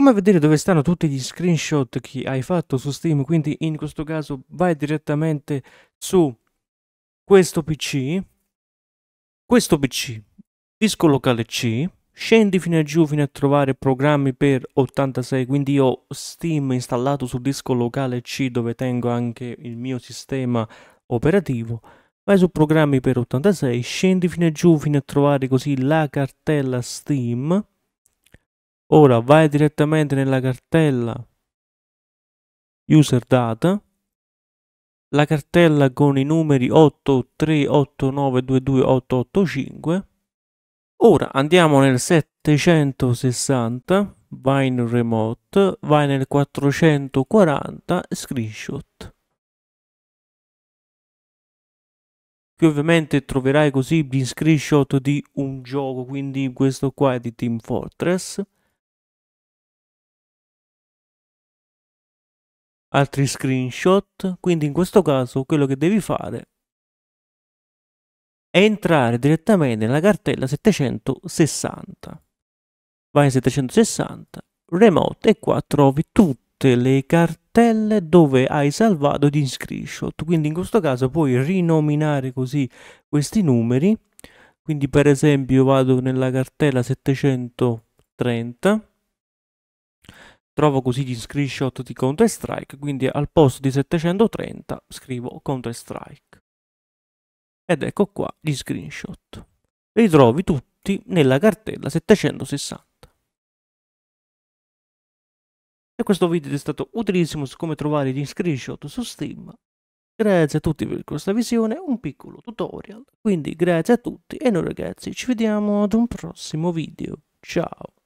Come vedere dove stanno tutti gli screenshot che hai fatto su Steam, quindi in questo caso vai direttamente su questo PC, questo PC, disco locale C, scendi fino a giù fino a trovare programmi per 86, quindi ho Steam installato sul disco locale C dove tengo anche il mio sistema operativo, vai su programmi per 86, scendi fino a giù fino a trovare così la cartella Steam, Ora vai direttamente nella cartella user data, la cartella con i numeri 838922885. Ora andiamo nel 760, vai in remote, vai nel 440 screenshot. Qui ovviamente troverai così gli screenshot di un gioco, quindi questo qua è di Team Fortress. altri screenshot, quindi in questo caso quello che devi fare è entrare direttamente nella cartella 760. Vai in 760, remote e qua trovi tutte le cartelle dove hai salvato gli screenshot. Quindi in questo caso puoi rinominare così questi numeri. Quindi per esempio vado nella cartella 730 Trovo così gli screenshot di Counter Strike, quindi al posto di 730 scrivo Counter Strike. Ed ecco qua gli screenshot. Li trovi tutti nella cartella 760. E questo video è stato utilissimo su come trovare gli screenshot su Steam. Grazie a tutti per questa visione, un piccolo tutorial. Quindi grazie a tutti e noi ragazzi ci vediamo ad un prossimo video. Ciao!